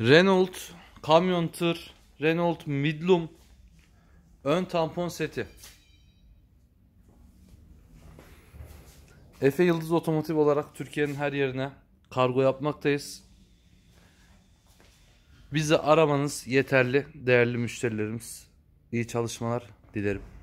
Renault kamyon tır, Renault Midlum ön tampon seti. Efe Yıldız Otomotiv olarak Türkiye'nin her yerine kargo yapmaktayız. Bizi aramanız yeterli değerli müşterilerimiz. İyi çalışmalar dilerim.